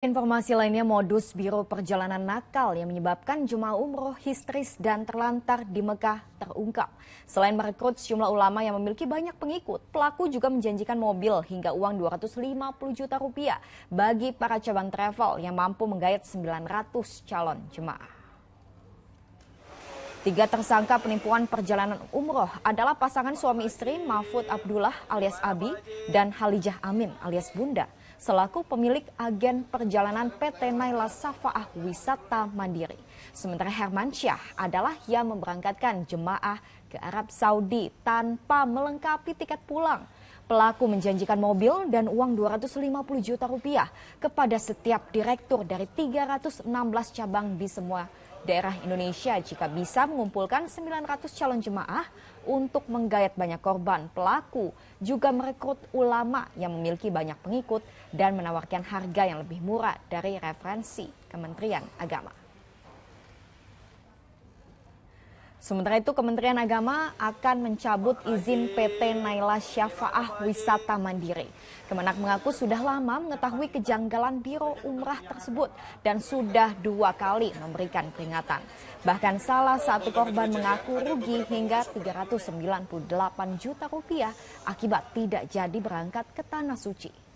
Informasi lainnya modus Biro Perjalanan Nakal yang menyebabkan jemaah umroh histeris dan terlantar di Mekah terungkap. Selain merekrut sejumlah ulama yang memiliki banyak pengikut, pelaku juga menjanjikan mobil hingga uang 250 juta rupiah bagi para cabang travel yang mampu menggayat 900 calon jemaah. Tiga tersangka penipuan perjalanan umroh adalah pasangan suami istri Mahfud Abdullah alias Abi dan Halijah Amin alias Bunda selaku pemilik agen perjalanan PT Naila Safaah Wisata Mandiri. Sementara Herman Syah adalah yang memberangkatkan jemaah ke Arab Saudi tanpa melengkapi tiket pulang. Pelaku menjanjikan mobil dan uang 250 juta rupiah kepada setiap direktur dari 316 cabang di semua daerah Indonesia jika bisa mengumpulkan 900 calon jemaah untuk menggayat banyak korban. Pelaku juga merekrut ulama yang memiliki banyak pengikut dan menawarkan harga yang lebih murah dari referensi Kementerian Agama. Sementara itu Kementerian Agama akan mencabut izin PT Naila Syafaah Wisata Mandiri. Kemenak mengaku sudah lama mengetahui kejanggalan Biro Umrah tersebut dan sudah dua kali memberikan peringatan. Bahkan salah satu korban mengaku rugi hingga 398 juta rupiah akibat tidak jadi berangkat ke Tanah Suci.